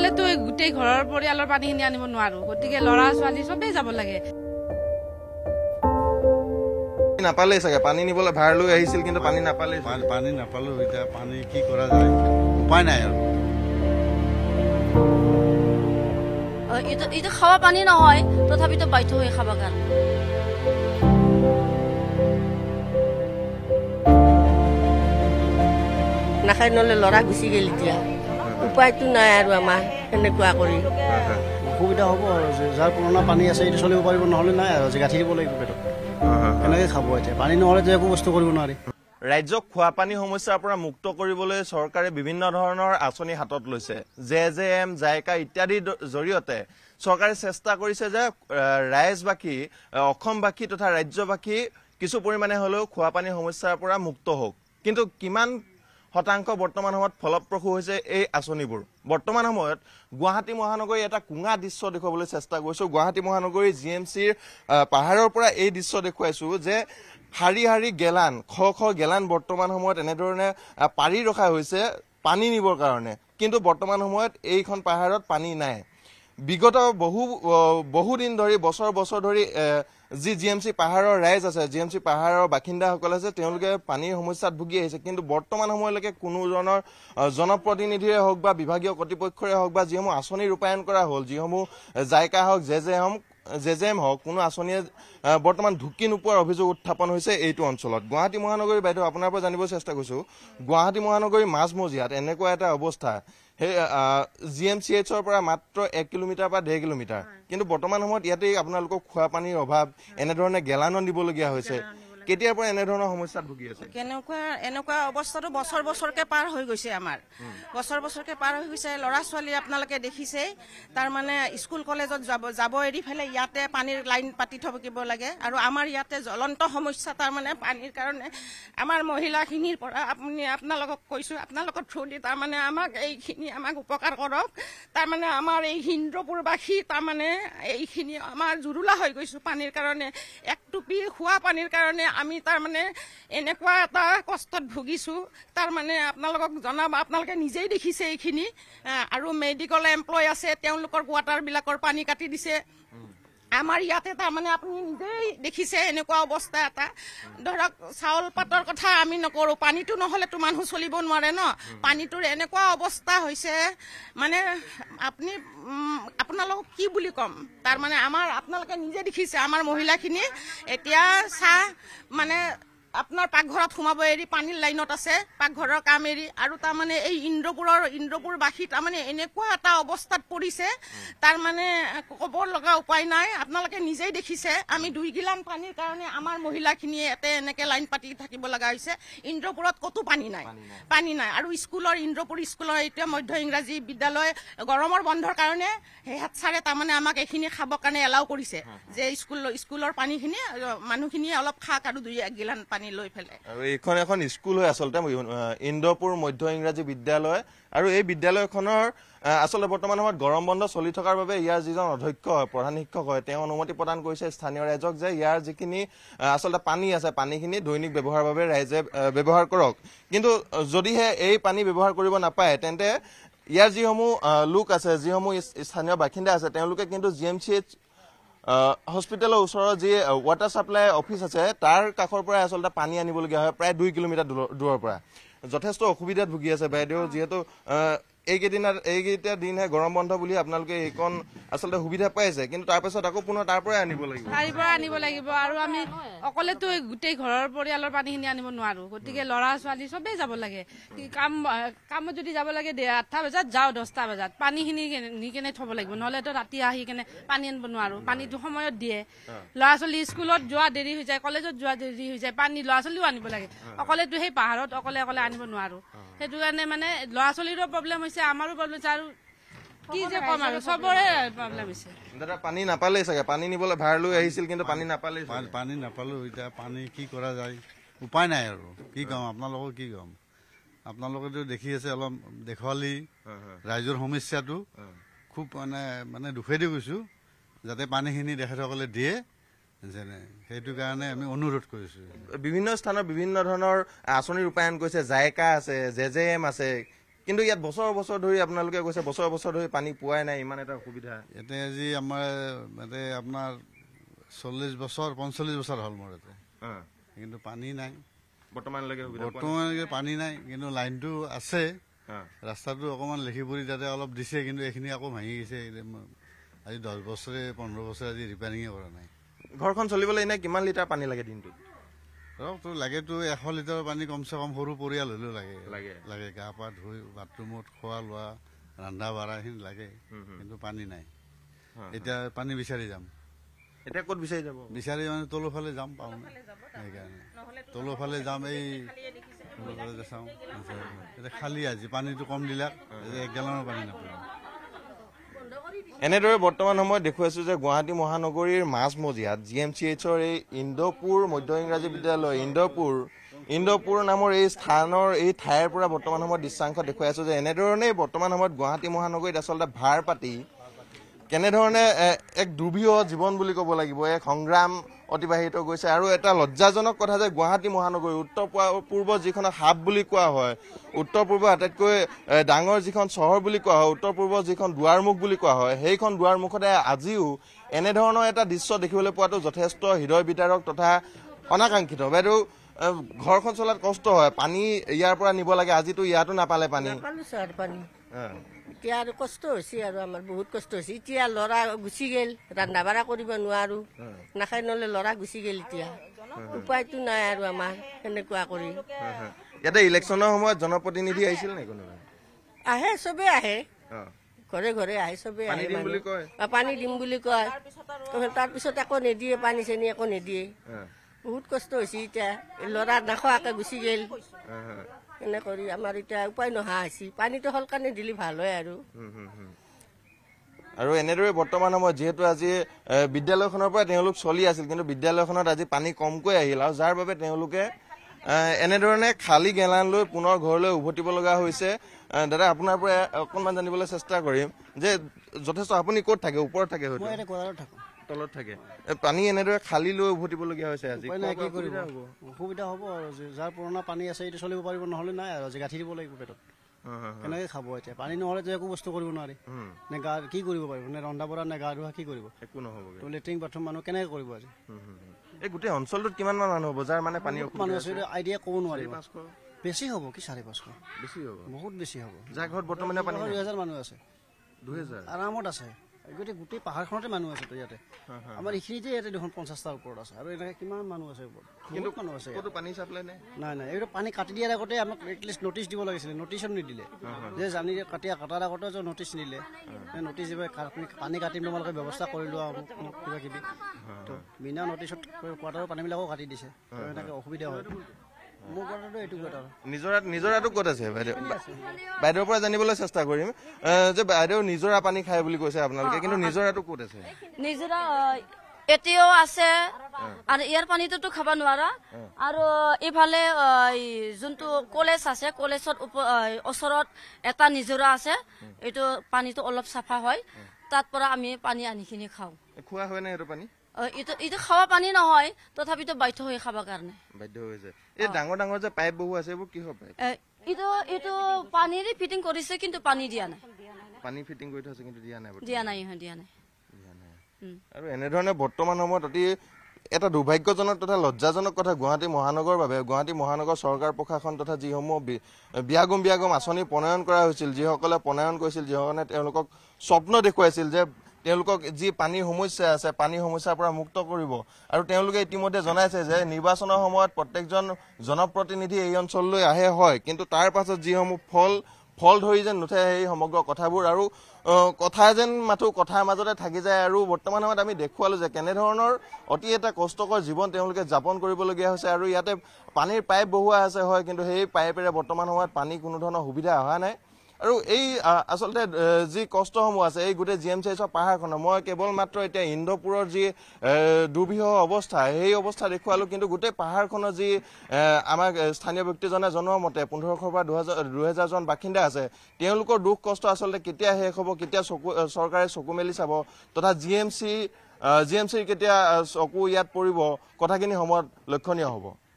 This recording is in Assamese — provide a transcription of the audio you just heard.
গলেতো গোটেই ঘৰৰ পৰিয়ালৰ পানীখিনি আনিব নোৱাৰো গতিকে লৰা ছোৱালী চবেই যাব লাগে তথাপিতো বাধ্য হৈ খাবা কাৰণে ল'ৰা গুচি গ'ল এতিয়া উপায়টো নাই আৰু আমাৰ সেনেকুৱা কৰি অসুবিধা হ'ব যাৰ পুৰণা পানী আছে এইটো চলিব পাৰিব নহ'লে নাই আৰু গাঁঠি দিব লাগিব পেটত কেনেকৈ খাব এতিয়া পানী নহ'লে একো বস্তু কৰিব নোৱাৰি ৰাজ্যক খোৱা পানী সমস্যাৰ পৰা মুক্ত কৰিবলৈ চৰকাৰে বিভিন্ন ধৰণৰ আঁচনি হাতত লৈছে জে জে এম জাইকা ইত্যাদিৰ জৰিয়তে চৰকাৰে চেষ্টা কৰিছে যে ৰাইজবাসী অসমবাসী তথা ৰাজ্যবাসী কিছু পৰিমাণে হ'লেও খোৱা পানীৰ সমস্যাৰ পৰা মুক্ত হওক কিন্তু কিমান শতাংশ বৰ্তমান সময়ত ফলপ্ৰসূ হৈছে এই আঁচনিবোৰ বৰ্তমান সময়ত গুৱাহাটী মহানগৰী এটা কুঙা দৃশ্য দেখুৱাবলৈ চেষ্টা কৰিছোঁ গুৱাহাটী মহানগৰী জি এম চিৰ পাহাৰৰ পৰা এই দৃশ্য দেখুৱাইছোঁ যে শাৰী শাৰী গেলান খ খ গেলান বৰ্তমান সময়ত এনেধৰণে পাৰি ৰখা হৈছে পানী নিবৰ কাৰণে কিন্তু বৰ্তমান সময়ত এইখন পাহাৰত পানী নাই বিগত বহু বহুদিন ধৰি বছৰ বছৰ ধৰি যি জি এম চি পাহাৰৰ ৰাইজ আছে জি এম চি পাহাৰৰ বাসিন্দাসকল আছে তেওঁলোকে পানীৰ সমস্যাত ভুগি আহিছে কিন্তু বৰ্তমান সময়লৈকে কোনো ধৰণৰ জনপ্ৰতিনিধিয়ে হওক বা বিভাগীয় কৰ্তৃপক্ষৰে হওক বা যিসমূহ আঁচনি ৰূপায়ণ কৰা হ'ল যিসমূহ জাইকা হওক জে জে হওক জে জে এম হওক কোনো আঁচনিয়ে বৰ্তমান ঢুকি নোপোৱাৰ অভিযোগ উত্থাপন হৈছে এইটো অঞ্চলত গুৱাহাটী মহানগৰী বাইদেউ আপোনাৰ পৰা জানিব চেষ্টা কৰিছোঁ গুৱাহাটী মহানগৰী মাজমজিয়াত এনেকুৱা এটা অৱস্থা সেই জি এম চি এইচৰ পৰা মাত্ৰ এক কিলোমিটাৰ পৰা ডেৰ কিলোমিটাৰ কিন্তু বৰ্তমান সময়ত ইয়াতে আপোনালোকক খোৱা পানীৰ অভাৱ এনেধৰণে গেলানত দিবলগীয়া হৈছে কেতিয়াৰ পৰা এনেধৰণৰ সমস্যাত ভুগি আছে কেনেকুৱা এনেকুৱা অৱস্থাটো বছৰ বছৰকৈ পাৰ হৈ গৈছে আমাৰ বছৰ বছৰকৈ পাৰ হৈ গৈছে ল'ৰা ছোৱালী আপোনালোকে দেখিছে তাৰমানে স্কুল কলেজত যাব যাব এৰি ফেলে ইয়াতে পানীৰ লাইন পাতি থাকিব লাগে আৰু আমাৰ ইয়াতে জ্বলন্ত সমস্যা তাৰমানে পানীৰ কাৰণে আমাৰ মহিলাখিনিৰ পৰা আপুনি আপোনালোকক কৈছোঁ আপোনালোকৰ থ্ৰুদি তাৰমানে আমাক এইখিনি আমাক উপকাৰ কৰক তাৰমানে আমাৰ এই হিন্দ্ৰপুৰবাসী তাৰমানে এইখিনি আমাৰ জুৰুলা হৈ গৈছোঁ পানীৰ কাৰণে এক একটুপি খোৱা পানীৰ কাৰণে আমি তাৰমানে এনেকুৱা এটা কষ্টত ভুগিছোঁ তাৰমানে আপোনালোকক জনাব আপোনালোকে নিজেই দেখিছে এইখিনি আৰু মেডিকেল এমপ্লয় আছে তেওঁলোকৰ কোৱাটাৰবিলাকৰ পানী কাটি দিছে আমাৰ ইয়াতে তাৰমানে আপুনি নিজেই দেখিছে এনেকুৱা অৱস্থা এটা ধৰক চাউল পাতৰ কথা আমি নকৰোঁ পানীটো নহ'লেতো মানুহ চলিব নোৱাৰে ন পানীটোৰ এনেকুৱা অৱস্থা হৈছে মানে আপুনি আপোনালোকক কি বুলি ক'ম তাৰমানে আমাৰ আপোনালোকে নিজে দেখিছে আমাৰ মহিলাখিনি এতিয়া চাহ মানে আপোনাৰ পাকঘৰত সোমাব এৰি পানীৰ লাইনত আছে পাকঘৰৰ কাম এৰি আৰু তাৰমানে এই ইন্দ্ৰপুৰৰ ইন্দ্ৰপুৰবাসী তাৰমানে এনেকুৱা এটা অৱস্থাত পৰিছে তাৰমানে ক'ব লগা উপায় নাই আপোনালোকে নিজেই দেখিছে আমি দুই গিলান পানীৰ কাৰণে আমাৰ মহিলাখিনিয়ে ইয়াতে এনেকৈ লাইন পাতি থাকিব লগা হৈছে ইন্দ্ৰপুৰত ক'তো পানী নাই পানী নাই আৰু স্কুলৰ ইন্দ্ৰপুৰ স্কুলৰ এতিয়া মধ্য ইংৰাজী বিদ্যালয় গৰমৰ বন্ধৰ কাৰণে সেহেত ছাৰে তাৰমানে আমাক এইখিনি খাবৰ কাৰণে এলাউ কৰিছে যে স্কুল স্কুলৰ পানীখিনি মানুহখিনিয়ে অলপ খাক আৰু দুই এক গিলান পানী আনি লৈ ফেলে আৰু এইখন এখন স্কুল হয় আচলতে ইন্দ্ৰপুৰ মধ্য ইংৰাজী বিদ্যালয় আৰু এই বিদ্যালয়খনৰ আচলতে বৰ্তমান সময়ত গৰম বন্ধ চলি থকাৰ বাবে ইয়াৰ যিজন অধ্যক্ষ হয় প্ৰধান শিক্ষক হয় তেওঁ অনুমতি প্ৰদান কৰিছে স্থানীয় ৰাইজক যে ইয়াৰ যিখিনি আচলতে পানী আছে পানীখিনি দৈনিক ব্যৱহাৰৰ বাবে ৰাইজে ব্যৱহাৰ কৰক কিন্তু যদিহে এই পানী ব্যৱহাৰ কৰিব নাপায় তেন্তে ইয়াৰ যিসমূহ লোক আছে যিসমূহ স্থানীয় বাসিন্দা আছে তেওঁলোকে কিন্তু জি এম চি এইচ হস্পিটেলৰ ওচৰৰ যি ৱাটাৰ ছাপ্লাই অফিচ আছে তাৰ কাষৰ পৰাই আচলতে পানী আনিবলগীয়া হয় প্ৰায় দুই কিলোমিটাৰ দূৰৰ পৰা যথেষ্ট অসুবিধাত ভুগি আছে বাইদেউ যিহেতু এইকেইদিনা এইকেইটা দিনহে গৰম বন্ধ বুলি আপোনালোকে এইখন আচলতে সুবিধা পাইছে কিন্তু তাৰপিছত আকৌ পুনৰ তাৰ পৰাই আনিব লাগিব তাৰ পৰা আনিব লাগিব আৰু আমি অকলেতো গোটেই ঘৰৰ পৰিয়ালৰ পানীখিনি আনিব নোৱাৰো গতিকে লৰা ছোৱালী চবেই যাব লাগে কাম কামত যদি যাব লাগে আঠটা বজাত যাওঁ দহটা বজাত পানীখিনি নি কেনে থব লাগিব নহলেতো ৰাতি আহি কেনে পানী আনিব নোৱাৰো পানীটো সময়ত দিয়ে লৰা ছোৱালী স্কুলত যোৱা দেৰি হৈ যায় কলেজত যোৱা দেৰি হৈ যায় পানী লৰা ছোৱালীও আনিব লাগে অকলেতো সেই পাহাৰত অকলে অকলে আনিব নোৱাৰো সেইটো কাৰণে মানে ল'ৰা ছোৱালীৰো প্ৰব্লেম হৈছে আমাৰো প্ৰব্লেম হৈছে আৰু উপায় নাই আৰু কি কম আপোনালোকৰ কি কম আপোনালোকেতো দেখি আছে অলপ দেখুৱালি ৰাইজৰ সমস্যাটো খুব মানে মানে দুখেদি গৈছোঁ যাতে পানীখিনি তেখেতসকলে দিয়ে যেনে সেইটো কাৰণে আমি অনুৰোধ কৰিছোঁ বিভিন্ন স্থানত বিভিন্ন ধৰণৰ আঁচনি ৰূপায়ণ কৰিছে জায়কা আছে জে জে এম আছে কিন্তু ইয়াত বছৰ বছৰ ধৰি আপোনালোকে কৈছে বছৰ বছৰ ধৰি পানী পোৱাই নাই ইমান এটা অসুবিধা ইয়াতে আজি আমাৰ ইয়াতে আপোনাৰ চল্লিছ বছৰ পঞ্চল্লিছ বছৰ হ'ল মোৰ ইয়াতে কিন্তু পানী নাই বৰ্তমানলৈকে বৰ্তমানলৈকে পানী নাই কিন্তু লাইনটো আছে ৰাস্তাটো অকণমান লেখিপুৰি তাতে অলপ দিছে কিন্তু এইখিনি আকৌ ভাঙি গৈছে আজি দহ বছৰে পোন্ধৰ বছৰে আজি ৰিপেয়াৰিঙে কৰা নাই ঘৰখন চলিবলৈ এনেই কিমান লিটাৰ পানী লাগে দিনটোত ধৰকতো লাগেতো এশ লিটাৰ পানী কমচে কম সৰু পৰিয়াল হ'লেও লাগে লাগে লাগে গা পা ধুই বাথৰুমত খোৱা লোৱা ৰন্ধা বঢ়াখিনি লাগে কিন্তু পানী নাই এতিয়া পানী বিচাৰি যাম এতিয়া ক'ত বিচাৰি যাব বিচাৰি মানে তলৰ ফালে যাম পাওঁ সেইকাৰণে তলৰ ফালে যাম এই চাওঁ এতিয়া খালী আজি পানীটো কম দিলাক এক গেলনৰ পানী নাপাওঁ এনেদৰে বৰ্তমান সময়ত দেখুৱাইছোঁ যে গুৱাহাটী মহানগৰীৰ মাজমজিয়াত জি এম চি এইচৰ এই ইন্দপুৰ মধ্য ইংৰাজী বিদ্যালয় ইন্দপুৰ ইন্দপুৰ নামৰ এই স্থানৰ এই ঠাইৰ পৰা বৰ্তমান সময়ত দৃশ্যাংশ দেখুৱাইছোঁ যে এনেধৰণেই বৰ্তমান সময়ত গুৱাহাটী মহানগৰীত আচলতে ভাৰ পাতি কেনেধৰণে এক দুৰ্বিহ জীৱন বুলি ক'ব লাগিব এক সংগ্ৰাম অতিবাহিত কৰিছে আৰু এটা লজ্জাজনক কথা যে গুৱাহাটী মহানগৰী উত্তৰ পূৰ্বৰ যিখন হাব বুলি কোৱা হয় উত্তৰ পূৰ্বৰ আটাইতকৈ ডাঙৰ যিখন চহৰ বুলি কোৱা হয় উত্তৰ পূৰ্বৰ যিখন দুৱাৰমুখ বুলি কোৱা হয় সেইখন দুৱাৰমুখতে আজিও এনেধৰণৰ এটা দৃশ্য দেখিবলৈ পোৱাটো যথেষ্ট হৃদয় বিতাৰক তথা অনাকাংক্ষিত বাইদেউ ঘৰখন চলাত কষ্ট হয় পানী ইয়াৰ পৰা নিব লাগে আজিতো ইয়াতো নাপালে পানী এতিয়া আৰু কষ্ট হৈছে আৰু আমাৰ বহুত কষ্ট হৈছে এতিয়া লৰা গুচি গ'ল ৰন্ধা বাঢ়া কৰিব নোৱাৰো নাখাই নহলে লৰা গুচি গ'ল এতিয়া উপায়টো নাই আৰু আমাৰ সেনেকুৱা কৰি ইয়াতে ইলেকশ্যনৰ সময়ত জনপ্ৰতিনিধি আহিছিল নেকি আহে চবে আহে ঘৰে ঘৰে আহে চবে আহে পানী দিম বুলি কয় তাৰপিছত একো নিদিয়ে পানী চানি একো নিদিয়ে বহুত কষ্ট হৈছে এতিয়া লৰা নাখোৱাকে গুচি গ'ল এনে কৰি আমাৰ এতিয়া উপায় নহা হৈছে পানীটো সলকানি দিলে ভাল হয় আৰু আৰু এনেদৰে বৰ্তমান সময়ত যিহেতু আজি বিদ্যালয়খনৰ পৰা তেওঁলোক চলি আছিল কিন্তু বিদ্যালয়খনত আজি পানী কমকৈ আহিল আৰু যাৰ বাবে তেওঁলোকে এনেধৰণে খালী গেলান লৈ পুনৰ ঘৰলৈ উভতিব লগা হৈছে দাদা আপোনাৰ পৰা অকণমান জানিবলৈ চেষ্টা কৰিম যে যথেষ্ট আপুনি ক'ত থাকে ওপৰত থাকে থাকোঁ তলত থাকে পানী এনেদৰে খালি লৈ উভতিবলগীয়া হৈছে আজি কি কৰিব অসুবিধা হ'ব আৰু যাৰ পুৰণা পানী আছে এইটো চলিব পাৰিব নহ'লে নাই আৰু আজি গাঁঠি দিব লাগিব পেটত কেনেকে খাব এতিয়া পানী নহ'লে একো বস্তু কৰিব নোৱাৰি নে গা কি কৰিব পাৰিব নে ৰন্ধা বঢ়া নে গা ধোৱা কি কৰিব একো নহ'ব লেট্ৰিন বাথৰুম মানুহ কেনেকে কৰিব আজি এই গোটেই অঞ্চলটোত কিমানমান মানুহ বজাৰ মানে পানী মানুহ আইডিয়া ক'ব নোৱাৰিব বেছি হ'ব কি চাৰে পাঁচশ বেছি হ'ব বহুত বেছি হ'ব যাৰ ঘৰত বৰ্তমান দুহেজাৰ মানুহ আছে দুহেজাৰ আৰামত আছে গতিকে গোটেই পাহাৰখনতে মানুহ আছেতো ইয়াতে আমাৰ এইখিনিতে ইয়াতে দেখোন পঞ্চাছটাৰ ওপৰত আছে আৰু এনেকৈ কিমান মানুহ আছে পানী চাপ্লাই নাই নাই নাই এইটো পানী কাটি দিয়াৰ আগতে আমাক এটলিষ্ট নটিচ দিব লাগিছিলে নটিচন নিদিলে যে জানি কাটি কটাৰ আগতে যে নটিচ নিদিলে নটিচ দিব পানী কাটিম তোমালোকে ব্যৱস্থা কৰি লোৱা মোক কিবা কিবি বিনা নটিচত কোৱাটাৰো পানীবিলাকো কাটি দিছে এনেকৈ অসুবিধা হয় নিজৰাটো ক'ত আছে বাইদেউ বাইদেউৰ পৰা জানিবলৈ চেষ্টা কৰিম যে বাইদেউ নিজৰা পানী খায় বুলি কৈছে আপোনালোকে কিন্তু নিজৰাটো ক'ত আছে নিজৰা এতিয়াও আছে আৰু ইয়াৰ পানীটোতো খাব নোৱাৰা আৰু ইফালে যোনটো কলেজ আছে কলেজত ওচৰত এটা নিজৰা আছে এইটো পানীটো অলপ চাফা হয় তাৰ পৰা আমি পানী আনি খিনি খাওঁ খোৱা হয়নে এইটো পানী আৰু এনেধৰণে বৰ্তমান সময়ত অতি এটা দুৰ্ভাগ্যজনক তথা লজ্জাজনক কথা গুৱাহাটী মহানগৰ বাবে গুৱাহাটী মহানগৰ চৰকাৰ প্ৰশাসন তথা যিসমূহ বিয়াগম বিয়াগম আঁচনি প্ৰণয়ন কৰা হৈছিল যিসকলে প্ৰণয়ন কৰিছিল যিসকলে তেওঁলোকক স্বপ্ন দেখুৱাইছিল যে তেওঁলোকক যি পানীৰ সমস্যা আছে পানীৰ সমস্যাৰ পৰা মুক্ত কৰিব আৰু তেওঁলোকে ইতিমধ্যে জনাইছে যে নিৰ্বাচনৰ সময়ত প্ৰত্যেকজন জনপ্ৰতিনিধি এই অঞ্চললৈ আহে হয় কিন্তু তাৰ পাছত যিসমূহ ফল ফল ধৰি যেন নুঠে সেই সমগ্ৰ কথাবোৰ আৰু কথা যেন মাথো কথাৰ মাজতে থাকি যায় আৰু বৰ্তমান সময়ত আমি দেখুৱালোঁ যে কেনেধৰণৰ অতি এটা কষ্টকৰ জীৱন তেওঁলোকে যাপন কৰিবলগীয়া হৈছে আৰু ইয়াতে পানীৰ পাইপ বহুৱা আছে হয় কিন্তু সেই পাইপেৰে বৰ্তমান সময়ত পানী কোনো ধৰণৰ সুবিধা অহা নাই আৰু এই আচলতে যি কষ্টসমূহ আছে এই গোটেই জি এম চাইছৰ পাহাৰখনৰ মই কেৱল মাত্ৰ এতিয়া ইন্দ্ৰপুৰৰ যি দুৰ্বিহ অৱস্থা সেই অৱস্থা দেখুৱালোঁ কিন্তু গোটেই পাহাৰখনৰ যি আমাক স্থানীয় ব্যক্তিজনে জনোৱা মতে পোন্ধৰশৰ পৰা দুহেজাৰ দুহেজাৰজন বাসিন্দা আছে তেওঁলোকৰ দুখ কষ্ট আচলতে কেতিয়া শেষ হ'ব কেতিয়া চকু চৰকাৰে চকু মেলি চাব তথা G M C G M চিৰ কেতিয়া চকু ইয়াত পৰিব কথাখিনি সময়ত লক্ষণীয় হ'ব